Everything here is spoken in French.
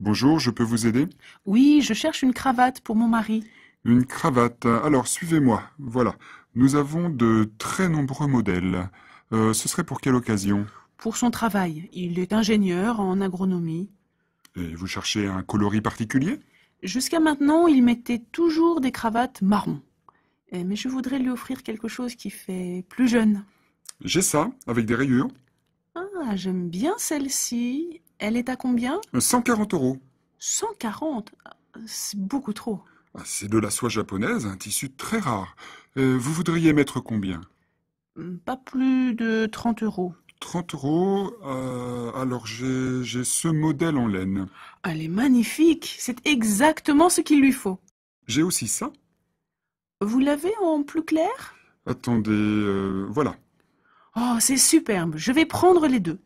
Bonjour, je peux vous aider Oui, je cherche une cravate pour mon mari. Une cravate. Alors, suivez-moi. Voilà. Nous avons de très nombreux modèles. Euh, ce serait pour quelle occasion Pour son travail. Il est ingénieur en agronomie. Et vous cherchez un coloris particulier Jusqu'à maintenant, il mettait toujours des cravates marron. Eh, mais je voudrais lui offrir quelque chose qui fait plus jeune. J'ai ça, avec des rayures. Ah, j'aime bien celle-ci. Elle est à combien 140 euros. 140 C'est beaucoup trop. Ah, c'est de la soie japonaise, un tissu très rare. Euh, vous voudriez mettre combien hmm, Pas plus de 30 euros. 30 euros, euh, alors j'ai ce modèle en laine. Elle est magnifique, c'est exactement ce qu'il lui faut. J'ai aussi ça. Vous l'avez en plus clair Attendez, euh, voilà. Oh, c'est superbe, je vais prendre les deux.